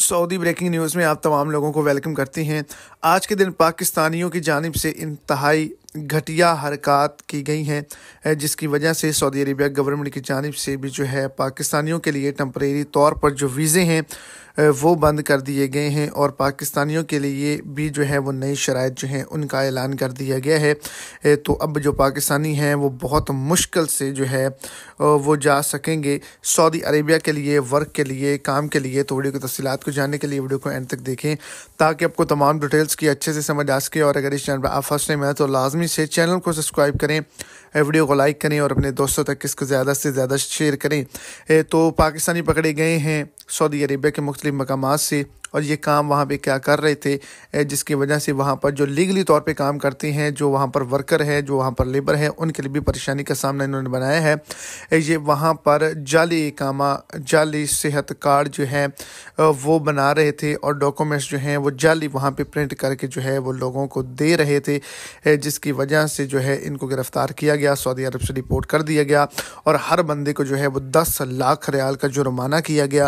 Saudi breaking news में आप तमाम लोगों को वेलकम करती हैं आज के दिन पाकिस्तानियों की जानब से इंतहाई घटिया हरकत की गई हैं जिसकी वजह से सऊदी अरबिया गवर्नमेंट की जानब से भी जो है पाकिस्तानियों के लिए टम्प्रेरी तौर पर जो वीज़े हैं वो बंद कर दिए गए हैं और पाकिस्तानियों के लिए भी जो है वो नई शराइ जो हैं उनका ऐलान कर दिया गया है तो अब जो पाकिस्तानी हैं वो बहुत मुश्किल से जो है वो जा सकेंगे सऊदी अरबिया के लिए वर्क के लिए काम के लिए तो वीडियो की तफसीत को जानने के लिए वीडियो को एंड तक देखें ताकि आपको तमाम डिटेल्स की अच्छे से समझ आ सके और अगर इस चैनल पर आप फर्स्ट टाइम है तो लाजमी लाजमी से चैनल को सब्सक्राइब करें वीडियो को लाइक करें और अपने दोस्तों तक इसको ज़्यादा से ज़्यादा शेयर करें तो पाकिस्तानी पकड़े गए हैं सऊदी अरेबिया के मुख्तलिफ मकाम से और ये काम वहाँ पे क्या कर रहे थे जिसकी वजह से वहाँ पर जो लीगली तौर पे काम करते हैं जो वहाँ पर वर्कर है जो वहाँ पर लेबर है उनके लिए भी परेशानी का सामना इन्होंने बनाया है ये वहाँ पर जाली कामा जाली सेहत कार्ड जो है वो बना रहे थे और डॉक्यूमेंट्स जो हैं वो जाली वहाँ पर प्रिंट करके जो है वो लोगों को दे रहे थे जिसकी वजह से जो है इनको गिरफ़्तार किया गया सऊदी अरब से रिपोर्ट कर दिया गया और हर बंदे को जो है वो दस लाख रियाल का जुर्माना किया गया